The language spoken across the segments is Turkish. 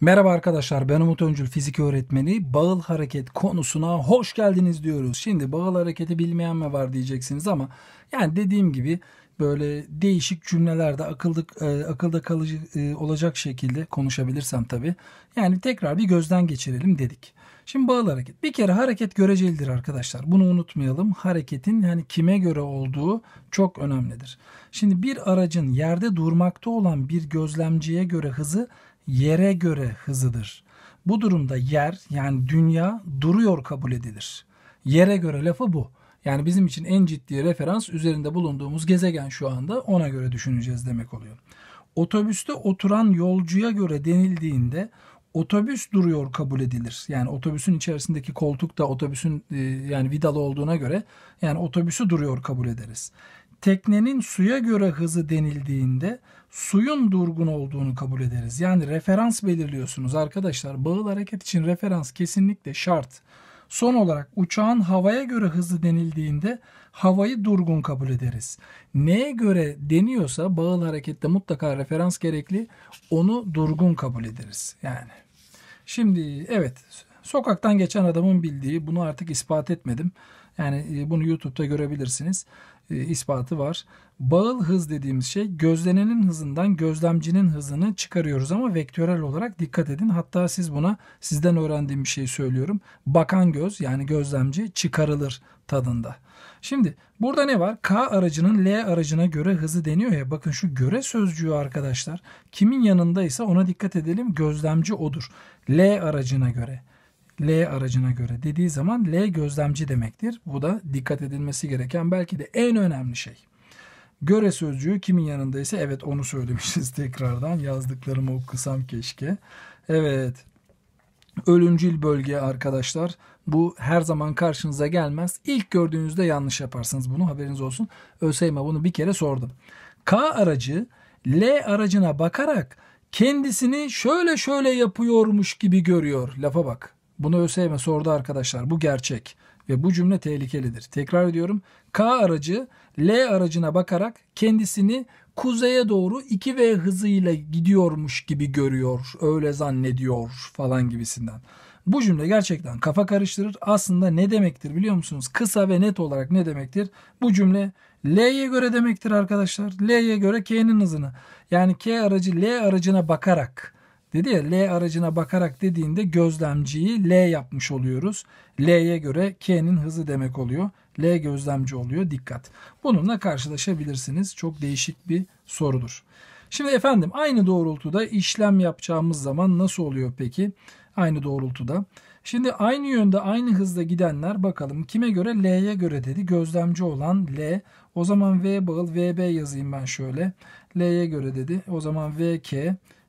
Merhaba arkadaşlar ben Umut Öncül fizik öğretmeni. Bağıl hareket konusuna hoş geldiniz diyoruz. Şimdi bağıl hareketi bilmeyen mi var diyeceksiniz ama yani dediğim gibi böyle değişik cümlelerde akılda, e, akılda kalıcı e, olacak şekilde konuşabilirsem tabii. Yani tekrar bir gözden geçirelim dedik. Şimdi bağıl hareket. Bir kere hareket görecelidir arkadaşlar. Bunu unutmayalım. Hareketin yani kime göre olduğu çok önemlidir. Şimdi bir aracın yerde durmakta olan bir gözlemciye göre hızı yere göre hızıdır. Bu durumda yer yani dünya duruyor kabul edilir. Yere göre lafı bu. Yani bizim için en ciddi referans üzerinde bulunduğumuz gezegen şu anda ona göre düşüneceğiz demek oluyor. Otobüste oturan yolcuya göre denildiğinde otobüs duruyor kabul edilir. Yani otobüsün içerisindeki koltuk da otobüsün e, yani vidalı olduğuna göre yani otobüsü duruyor kabul ederiz teknenin suya göre hızı denildiğinde suyun durgun olduğunu kabul ederiz. Yani referans belirliyorsunuz arkadaşlar. Bağıl hareket için referans kesinlikle şart. Son olarak uçağın havaya göre hızı denildiğinde havayı durgun kabul ederiz. Neye göre deniyorsa bağıl harekette mutlaka referans gerekli onu durgun kabul ederiz. Yani şimdi evet sokaktan geçen adamın bildiği bunu artık ispat etmedim. Yani e, bunu YouTube'da görebilirsiniz e, ispatı var. Bağıl hız dediğimiz şey gözlenenin hızından gözlemcinin hızını çıkarıyoruz ama vektörel olarak dikkat edin. Hatta siz buna sizden öğrendiğim bir şey söylüyorum. Bakan göz yani gözlemci çıkarılır tadında. Şimdi burada ne var? K aracının L aracına göre hızı deniyor ya. Bakın şu göre sözcüğü arkadaşlar. Kimin yanındaysa ona dikkat edelim. Gözlemci odur. L aracına göre. L aracına göre dediği zaman L gözlemci demektir. Bu da dikkat edilmesi gereken belki de en önemli şey. Göre sözcüğü kimin yanındaysa evet onu söylemişiz tekrardan yazdıklarımı okusam keşke. Evet ölümcül bölge arkadaşlar bu her zaman karşınıza gelmez. İlk gördüğünüzde yanlış yaparsınız bunu haberiniz olsun. ÖSYM bunu bir kere sordum. K aracı L aracına bakarak kendisini şöyle şöyle yapıyormuş gibi görüyor. Lafa bak. Bunu ÖSYM sordu arkadaşlar. Bu gerçek ve bu cümle tehlikelidir. Tekrar ediyorum. K aracı L aracına bakarak kendisini kuzeye doğru 2V hızıyla gidiyormuş gibi görüyor. Öyle zannediyor falan gibisinden. Bu cümle gerçekten kafa karıştırır. Aslında ne demektir biliyor musunuz? Kısa ve net olarak ne demektir? Bu cümle L'ye göre demektir arkadaşlar. L'ye göre K'nin hızını. Yani K aracı L aracına bakarak Dedi ya L aracına bakarak dediğinde gözlemciyi L yapmış oluyoruz. L'ye göre K'nin hızı demek oluyor. L gözlemci oluyor. Dikkat. Bununla karşılaşabilirsiniz. Çok değişik bir sorudur. Şimdi efendim aynı doğrultuda işlem yapacağımız zaman nasıl oluyor peki? Aynı doğrultuda. Şimdi aynı yönde aynı hızda gidenler bakalım kime göre? L'ye göre dedi. Gözlemci olan L. O zaman V bağıl VB yazayım ben şöyle. L'ye göre dedi. O zaman VK.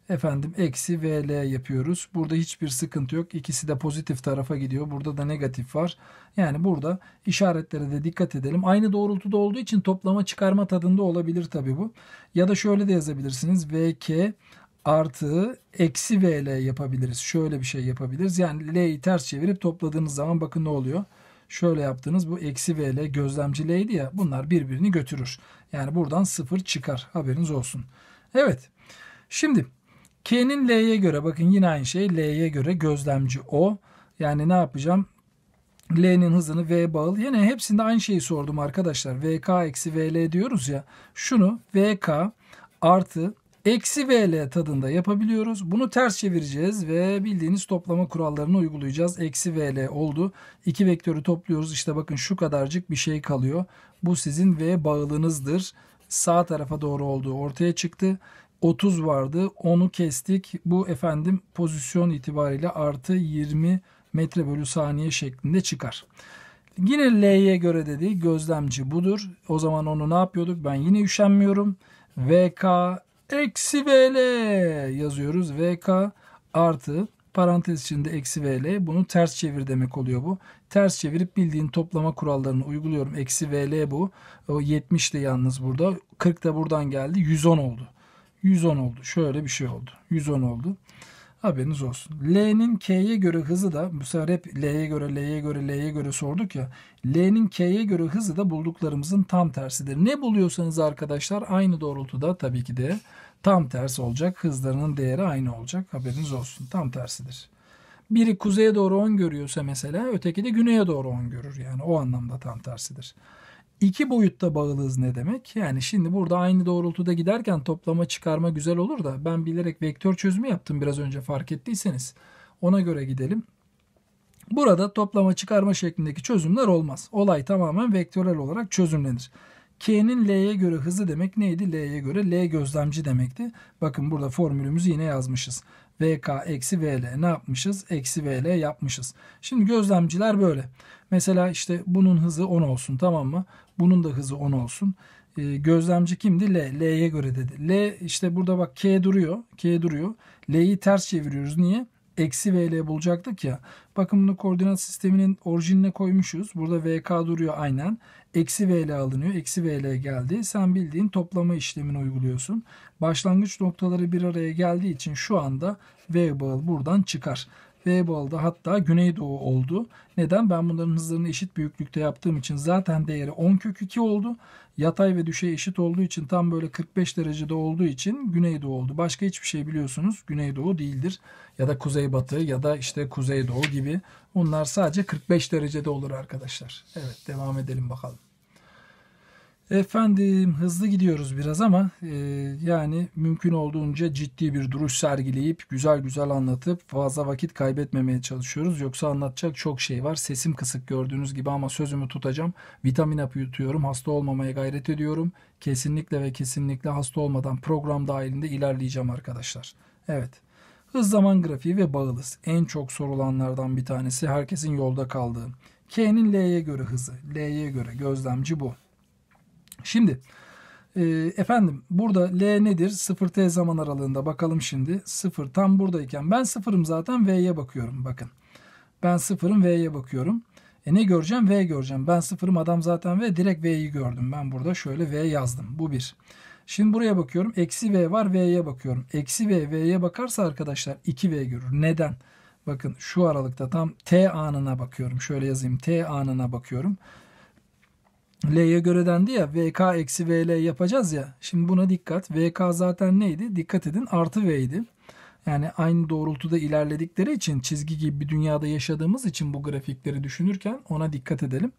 Efendim eksi VL yapıyoruz. Burada hiçbir sıkıntı yok. İkisi de pozitif tarafa gidiyor. Burada da negatif var. Yani burada işaretlere de dikkat edelim. Aynı doğrultuda olduğu için toplama çıkarma tadında olabilir tabi bu. Ya da şöyle de yazabilirsiniz. VK artı eksi VL yapabiliriz. Şöyle bir şey yapabiliriz. Yani L'yi ters çevirip topladığınız zaman bakın ne oluyor. Şöyle yaptınız bu eksi VL gözlemci L'ydi ya bunlar birbirini götürür. Yani buradan sıfır çıkar haberiniz olsun. Evet şimdi K'nin L'ye göre bakın yine aynı şey L'ye göre gözlemci O. Yani ne yapacağım? L'nin hızını V bağlı. Yine hepsinde aynı şeyi sordum arkadaşlar. VK eksi VL diyoruz ya. Şunu VK artı eksi VL tadında yapabiliyoruz. Bunu ters çevireceğiz ve bildiğiniz toplama kurallarını uygulayacağız. Eksi VL oldu. İki vektörü topluyoruz. İşte bakın şu kadarcık bir şey kalıyor. Bu sizin V bağlınızdır Sağ tarafa doğru olduğu ortaya çıktı. 30 vardı. onu kestik. Bu efendim pozisyon itibariyle artı 20 metre bölü saniye şeklinde çıkar. Yine L'ye göre dedi, gözlemci budur. O zaman onu ne yapıyorduk? Ben yine üşenmiyorum. VK eksi VL yazıyoruz. VK artı parantez içinde eksi VL. Bunu ters çevir demek oluyor bu. Ters çevirip bildiğin toplama kurallarını uyguluyorum. Eksi VL bu. O 70 de yalnız burada. 40 da buradan geldi. 110 oldu. 110 oldu. Şöyle bir şey oldu. 110 oldu. Haberiniz olsun. L'nin K'ye göre hızı da bu sefer hep L'ye göre, L'ye göre, L'ye göre sorduk ya. L'nin K'ye göre hızı da bulduklarımızın tam tersidir. Ne buluyorsanız arkadaşlar aynı doğrultuda tabii ki de tam tersi olacak. Hızlarının değeri aynı olacak. Haberiniz olsun. Tam tersidir. Biri kuzeye doğru 10 görüyorsa mesela öteki de güneye doğru 10 görür. Yani o anlamda tam tersidir. İki boyutta bağlıyız ne demek? Yani şimdi burada aynı doğrultuda giderken toplama çıkarma güzel olur da ben bilerek vektör çözümü yaptım biraz önce fark ettiyseniz. Ona göre gidelim. Burada toplama çıkarma şeklindeki çözümler olmaz. Olay tamamen vektörel olarak çözümlenir. K'nin L'ye göre hızı demek neydi? L'ye göre L gözlemci demekti. Bakın burada formülümüzü yine yazmışız. VK eksi VL ne yapmışız? Eksi VL yapmışız. Şimdi gözlemciler böyle. Mesela işte bunun hızı 10 olsun tamam mı? Bunun da hızı 10 olsun. E, gözlemci kimdi? L. L'ye göre dedi. L işte burada bak K duruyor. K duruyor. L'yi ters çeviriyoruz. Niye? eksi VL bulacaktık ya. Bakın bunu koordinat sisteminin orijinine koymuşuz. Burada VK duruyor aynen. Eksi VL alınıyor. Eksi VL geldi. Sen bildiğin toplama işlemini uyguluyorsun. Başlangıç noktaları bir araya geldiği için şu anda V bağlı buradan çıkar. Beyoğlu'da hatta Güneydoğu oldu. Neden? Ben bunların hızlarını eşit büyüklükte yaptığım için zaten değeri 10 kök 2 oldu. Yatay ve düşey eşit olduğu için tam böyle 45 derecede olduğu için Güneydoğu oldu. Başka hiçbir şey biliyorsunuz Güneydoğu değildir. Ya da Kuzeybatı ya da işte Kuzeydoğu gibi. Bunlar sadece 45 derecede olur arkadaşlar. Evet devam edelim bakalım. Efendim hızlı gidiyoruz biraz ama e, yani mümkün olduğunca ciddi bir duruş sergileyip güzel güzel anlatıp fazla vakit kaybetmemeye çalışıyoruz. Yoksa anlatacak çok şey var. Sesim kısık gördüğünüz gibi ama sözümü tutacağım. Vitamin hapı yutuyorum. Hasta olmamaya gayret ediyorum. Kesinlikle ve kesinlikle hasta olmadan program dahilinde ilerleyeceğim arkadaşlar. Evet. Hız zaman grafiği ve bağılız. En çok sorulanlardan bir tanesi herkesin yolda kaldığı. K'nin L'ye göre hızı. L'ye göre gözlemci bu. Şimdi e, efendim burada L nedir? 0T zaman aralığında bakalım şimdi. 0 tam buradayken ben sıfırım zaten V'ye bakıyorum bakın. Ben sıfırım V'ye bakıyorum. E ne göreceğim? V göreceğim. Ben sıfırım adam zaten V. Direkt V'yi gördüm. Ben burada şöyle V yazdım. Bu bir. Şimdi buraya bakıyorum. Eksi V var. V'ye bakıyorum. Eksi V. V'ye bakarsa arkadaşlar 2V görür. Neden? Bakın şu aralıkta tam T anına bakıyorum. Şöyle yazayım. T anına bakıyorum. L'ye göre dendi ya VK eksi VL yapacağız ya. Şimdi buna dikkat. VK zaten neydi? Dikkat edin artı V idi. Yani aynı doğrultuda ilerledikleri için çizgi gibi bir dünyada yaşadığımız için bu grafikleri düşünürken ona dikkat edelim.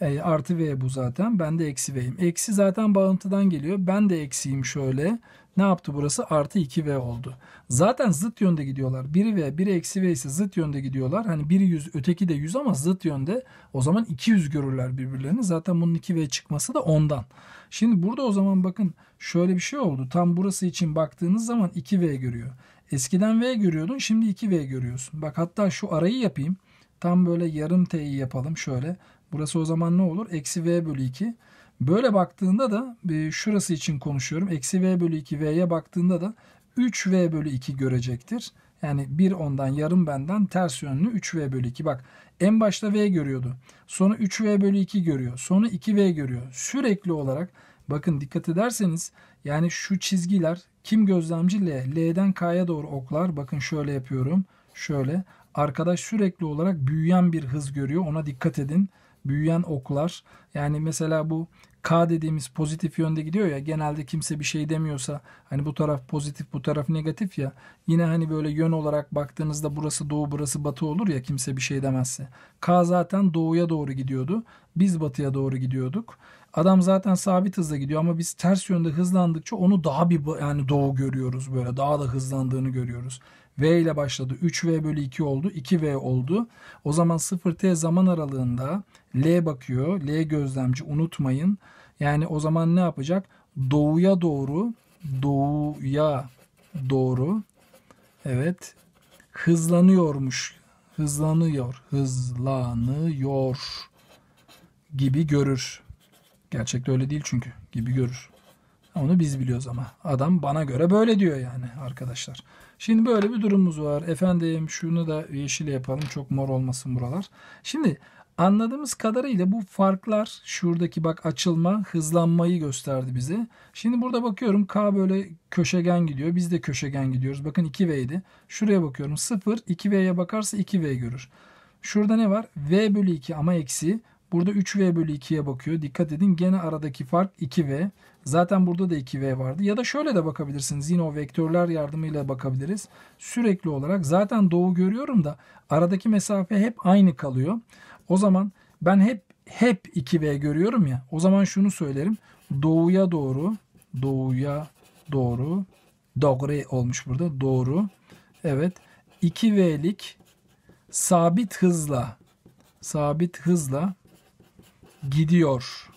E, artı V bu zaten. Ben de eksi V'yim. Eksi zaten bağıntıdan geliyor. Ben de eksiyim şöyle ne yaptı burası? Artı 2V oldu. Zaten zıt yönde gidiyorlar. Biri V, biri eksi V ise zıt yönde gidiyorlar. Hani biri 100, öteki de 100 ama zıt yönde. O zaman 200 görürler birbirlerini. Zaten bunun 2V çıkması da ondan. Şimdi burada o zaman bakın şöyle bir şey oldu. Tam burası için baktığınız zaman 2V görüyor. Eskiden V görüyordun şimdi 2V görüyorsun. Bak hatta şu arayı yapayım. Tam böyle yarım T'yi yapalım şöyle. Burası o zaman ne olur? Eksi V bölü 2. Böyle baktığında da e, şurası için konuşuyorum. Eksi v bölü 2 v'ye baktığında da 3v bölü 2 görecektir. Yani 1 ondan yarım benden ters yönlü 3v bölü 2. Bak en başta v görüyordu. Sonra 3v bölü 2 görüyor. Sonra 2v görüyor. Sürekli olarak bakın dikkat ederseniz yani şu çizgiler kim gözlemci L? L'den K'ya doğru oklar. Bakın şöyle yapıyorum. Şöyle. Arkadaş sürekli olarak büyüyen bir hız görüyor. Ona dikkat edin büyüyen oklar yani mesela bu K dediğimiz pozitif yönde gidiyor ya genelde kimse bir şey demiyorsa hani bu taraf pozitif bu taraf negatif ya yine hani böyle yön olarak baktığınızda burası doğu burası batı olur ya kimse bir şey demezse. K zaten doğuya doğru gidiyordu biz batıya doğru gidiyorduk. Adam zaten sabit hızla gidiyor ama biz ters yönde hızlandıkça onu daha bir yani doğu görüyoruz böyle daha da hızlandığını görüyoruz. V ile başladı. 3V bölü 2 oldu. 2V oldu. O zaman 0T zaman aralığında L bakıyor. L gözlemci unutmayın. Yani o zaman ne yapacak? Doğuya doğru doğuya doğru evet hızlanıyormuş. Hızlanıyor. Hızlanıyor gibi görür. Gerçekte öyle değil çünkü. Gibi görür. Onu biz biliyoruz ama. Adam bana göre böyle diyor yani arkadaşlar. Şimdi böyle bir durumumuz var. Efendim şunu da yeşil yapalım. Çok mor olmasın buralar. Şimdi anladığımız kadarıyla bu farklar şuradaki bak açılma hızlanmayı gösterdi bize. Şimdi burada bakıyorum K böyle köşegen gidiyor. Biz de köşegen gidiyoruz. Bakın 2 v idi. Şuraya bakıyorum 0 2V'ye bakarsa 2V görür. Şurada ne var? V bölü 2 ama eksi. Burada 3V bölü 2'ye bakıyor. Dikkat edin gene aradaki fark 2V. Zaten burada da 2V vardı. Ya da şöyle de bakabilirsiniz. Yine o vektörler yardımıyla bakabiliriz. Sürekli olarak zaten doğu görüyorum da aradaki mesafe hep aynı kalıyor. O zaman ben hep hep 2V görüyorum ya. O zaman şunu söylerim. Doğuya doğru, doğuya doğru, doğru olmuş burada. Doğru. Evet. 2V'lik sabit hızla sabit hızla gidiyor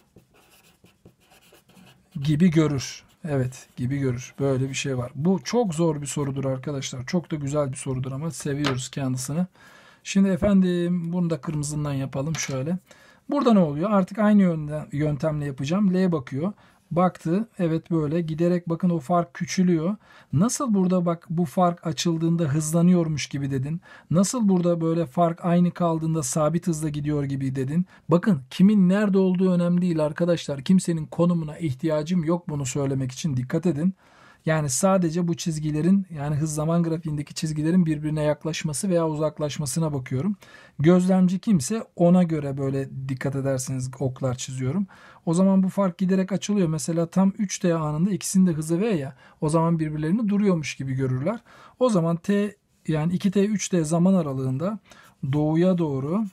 gibi görür. Evet gibi görür. Böyle bir şey var. Bu çok zor bir sorudur arkadaşlar. Çok da güzel bir sorudur ama seviyoruz kendisini. Şimdi efendim bunu da kırmızından yapalım şöyle. Burada ne oluyor? Artık aynı yöntemle yapacağım. L bakıyor. Baktı evet böyle giderek bakın o fark küçülüyor. Nasıl burada bak bu fark açıldığında hızlanıyormuş gibi dedin. Nasıl burada böyle fark aynı kaldığında sabit hızla gidiyor gibi dedin. Bakın kimin nerede olduğu önemli değil arkadaşlar. Kimsenin konumuna ihtiyacım yok bunu söylemek için dikkat edin. Yani sadece bu çizgilerin yani hız zaman grafiğindeki çizgilerin birbirine yaklaşması veya uzaklaşmasına bakıyorum. Gözlemci kimse ona göre böyle dikkat ederseniz oklar çiziyorum. O zaman bu fark giderek açılıyor. Mesela tam 3D anında ikisinin de hızı V ya. O zaman birbirlerini duruyormuş gibi görürler. O zaman T yani 2T 3D zaman aralığında doğuya doğru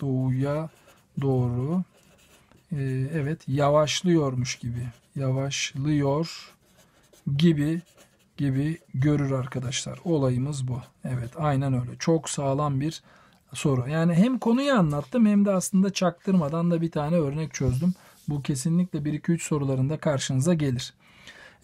doğuya doğru e, evet yavaşlıyormuş gibi yavaşlıyor gibi gibi görür arkadaşlar. Olayımız bu. Evet aynen öyle. Çok sağlam bir soru. Yani hem konuyu anlattım hem de aslında çaktırmadan da bir tane örnek çözdüm. Bu kesinlikle 1-2-3 sorularında karşınıza gelir.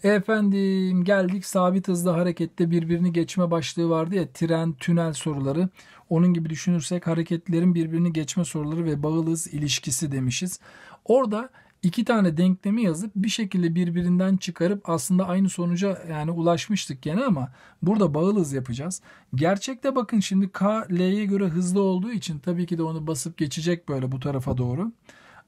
Efendim geldik sabit hızlı harekette birbirini geçme başlığı vardı ya tren tünel soruları. Onun gibi düşünürsek hareketlerin birbirini geçme soruları ve bağıl hız ilişkisi demişiz. Orada iki tane denklemi yazıp bir şekilde birbirinden çıkarıp aslında aynı sonuca yani ulaşmıştık gene ama burada bağıl hız yapacağız. Gerçekte bakın şimdi K L'ye göre hızlı olduğu için tabii ki de onu basıp geçecek böyle bu tarafa doğru.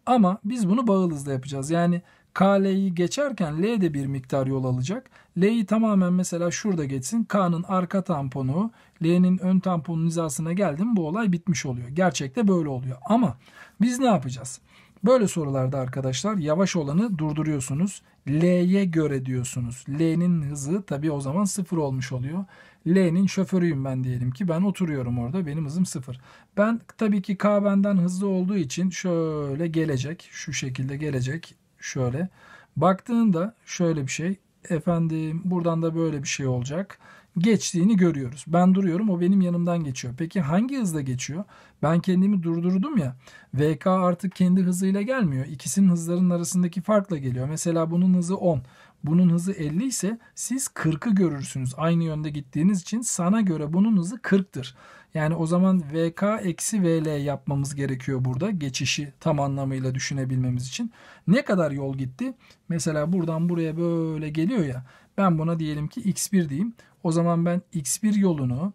Ama biz bunu bağıl hızla yapacağız. Yani K L'yi geçerken L de bir miktar yol alacak. L'yi tamamen mesela şurada geçsin. K'nın arka tamponu L'nin ön tamponun hizasına geldim. bu olay bitmiş oluyor. Gerçekte böyle oluyor. Ama biz ne yapacağız? Böyle sorularda arkadaşlar yavaş olanı durduruyorsunuz. L'ye göre diyorsunuz. L'nin hızı tabi o zaman sıfır olmuş oluyor. L'nin şoförüyüm ben diyelim ki ben oturuyorum orada benim hızım sıfır. Ben tabii ki K benden hızlı olduğu için şöyle gelecek. Şu şekilde gelecek. Şöyle. Baktığında şöyle bir şey. Efendim buradan da böyle bir şey olacak geçtiğini görüyoruz. Ben duruyorum o benim yanımdan geçiyor. Peki hangi hızla geçiyor? Ben kendimi durdurdum ya. VK artık kendi hızıyla gelmiyor. İkisinin hızlarının arasındaki farkla geliyor. Mesela bunun hızı 10. Bunun hızı 50 ise siz 40'ı görürsünüz. Aynı yönde gittiğiniz için sana göre bunun hızı 40'tır. Yani o zaman VK eksi VL yapmamız gerekiyor burada geçişi tam anlamıyla düşünebilmemiz için. Ne kadar yol gitti? Mesela buradan buraya böyle geliyor ya. Ben buna diyelim ki x1 diyeyim. O zaman ben x1 yolunu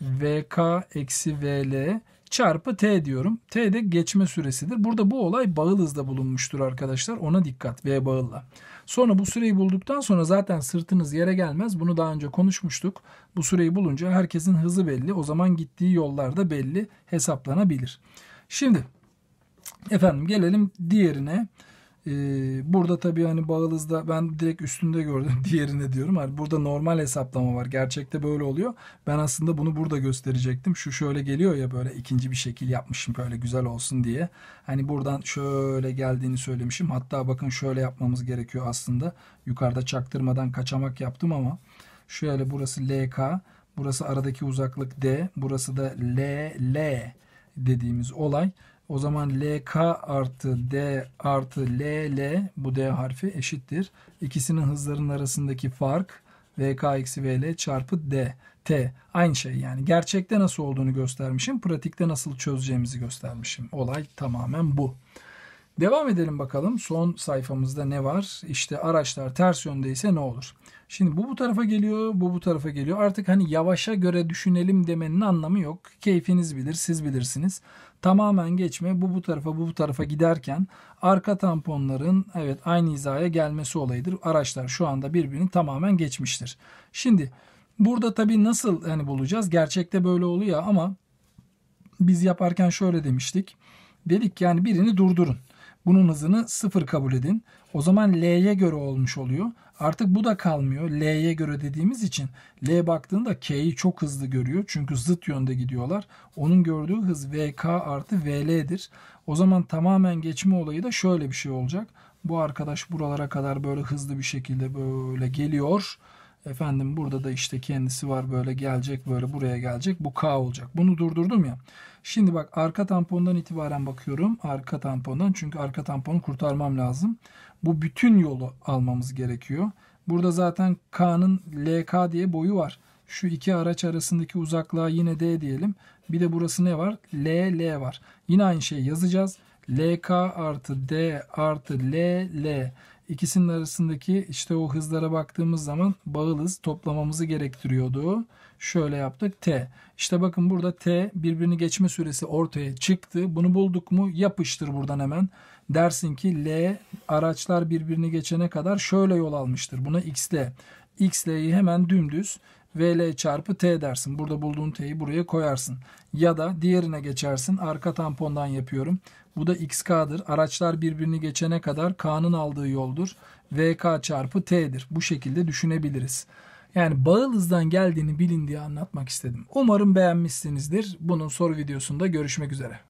vk eksi vl çarpı t diyorum. T de geçme süresidir. Burada bu olay bağıl hızda bulunmuştur arkadaşlar. Ona dikkat v bağılla. Sonra bu süreyi bulduktan sonra zaten sırtınız yere gelmez. Bunu daha önce konuşmuştuk. Bu süreyi bulunca herkesin hızı belli. O zaman gittiği yollar da belli hesaplanabilir. Şimdi efendim gelelim diğerine. Ee, burada tabii hani Bağılız'da ben direkt üstünde gördüm diğerine diyorum. Hani burada normal hesaplama var. Gerçekte böyle oluyor. Ben aslında bunu burada gösterecektim. Şu şöyle geliyor ya böyle ikinci bir şekil yapmışım böyle güzel olsun diye. Hani buradan şöyle geldiğini söylemişim. Hatta bakın şöyle yapmamız gerekiyor aslında. Yukarıda çaktırmadan kaçamak yaptım ama şöyle burası LK, burası aradaki uzaklık D, burası da LL dediğimiz olay. O zaman LK artı D artı LL bu D harfi eşittir. İkisinin hızlarının arasındaki fark VK eksi VL çarpı D. T. Aynı şey yani. Gerçekte nasıl olduğunu göstermişim. Pratikte nasıl çözeceğimizi göstermişim. Olay tamamen bu. Devam edelim bakalım son sayfamızda ne var? İşte araçlar ters yöndeyse ne olur? Şimdi bu bu tarafa geliyor, bu bu tarafa geliyor. Artık hani yavaşa göre düşünelim demenin anlamı yok. Keyfiniz bilir, siz bilirsiniz. Tamamen geçme bu bu tarafa bu bu tarafa giderken arka tamponların evet aynı hizaya gelmesi olayıdır. Araçlar şu anda birbirini tamamen geçmiştir. Şimdi burada tabii nasıl hani bulacağız? Gerçekte böyle oluyor ama biz yaparken şöyle demiştik. Dedik yani birini durdurun. Bunun hızını 0 kabul edin. O zaman L'ye göre olmuş oluyor. Artık bu da kalmıyor. L'ye göre dediğimiz için L baktığında K'yi çok hızlı görüyor. Çünkü zıt yönde gidiyorlar. Onun gördüğü hız VK artı VL'dir. O zaman tamamen geçme olayı da şöyle bir şey olacak. Bu arkadaş buralara kadar böyle hızlı bir şekilde böyle geliyor. Efendim burada da işte kendisi var böyle gelecek böyle buraya gelecek. Bu K olacak. Bunu durdurdum ya. Şimdi bak arka tampondan itibaren bakıyorum. Arka tampondan çünkü arka tamponu kurtarmam lazım. Bu bütün yolu almamız gerekiyor. Burada zaten K'nın LK diye boyu var. Şu iki araç arasındaki uzaklığa yine D diyelim. Bir de burası ne var? L, L var. Yine aynı şeyi yazacağız. LK artı D artı L, L. İkisinin arasındaki işte o hızlara baktığımız zaman bağıl hız toplamamızı gerektiriyordu. Şöyle yaptık T. İşte bakın burada T birbirini geçme süresi ortaya çıktı. Bunu bulduk mu yapıştır buradan hemen. Dersin ki L araçlar birbirini geçene kadar şöyle yol almıştır. Buna xL. xL'yi hemen dümdüz VL çarpı T dersin. Burada bulduğun T'yi buraya koyarsın. Ya da diğerine geçersin. Arka tampondan yapıyorum. Bu da XK'dır. Araçlar birbirini geçene kadar K'nın aldığı yoldur. VK çarpı T'dir. Bu şekilde düşünebiliriz. Yani bağıl hızdan geldiğini bilin diye anlatmak istedim. Umarım beğenmişsinizdir. Bunun soru videosunda görüşmek üzere.